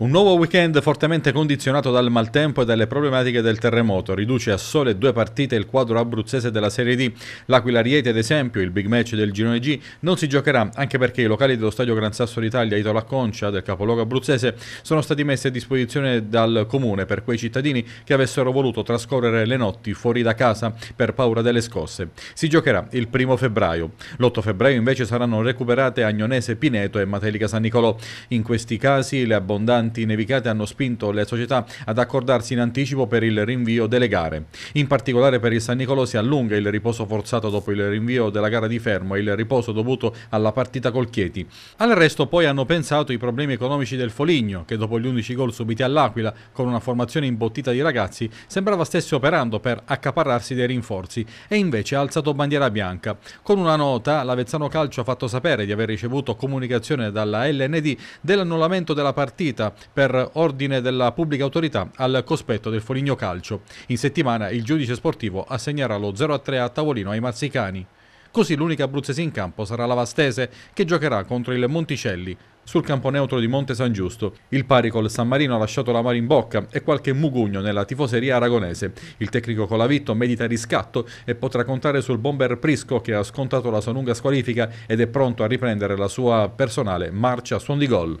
Un nuovo weekend fortemente condizionato dal maltempo e dalle problematiche del terremoto riduce a sole due partite il quadro abruzzese della Serie D. L'Aquila Rieti, ad esempio, il big match del girone G, non si giocherà anche perché i locali dello stadio Gran Sasso d'Italia Itola Concia del capoluogo abruzzese sono stati messi a disposizione dal comune per quei cittadini che avessero voluto trascorrere le notti fuori da casa per paura delle scosse. Si giocherà il primo febbraio. L'8 febbraio invece saranno recuperate Agnonese, Pineto e Matelica San Nicolò. In questi casi le abbondanti pesanti nevicate hanno spinto le società ad accordarsi in anticipo per il rinvio delle gare. In particolare per il San Nicolò si allunga il riposo forzato dopo il rinvio della gara di Fermo e il riposo dovuto alla partita col Chieti. Al resto poi hanno pensato i problemi economici del Foligno, che dopo gli 11 gol subiti all'Aquila, con una formazione imbottita di ragazzi, sembrava stesse operando per accaparrarsi dei rinforzi e invece ha alzato bandiera bianca. Con una nota, l'Avezzano Calcio ha fatto sapere di aver ricevuto comunicazione dalla LND dell'annullamento della partita per ordine della pubblica autorità al cospetto del Foligno Calcio. In settimana il giudice sportivo assegnerà lo 0-3 a tavolino ai mazzicani. Così l'unica abruzzese in campo sarà la Vastese che giocherà contro il Monticelli sul campo neutro di Monte San Giusto. Il pari col San Marino ha lasciato la mare in bocca e qualche mugugno nella tifoseria aragonese. Il tecnico Colavitto medita riscatto e potrà contare sul bomber Prisco che ha scontato la sua lunga squalifica ed è pronto a riprendere la sua personale marcia a suon di gol.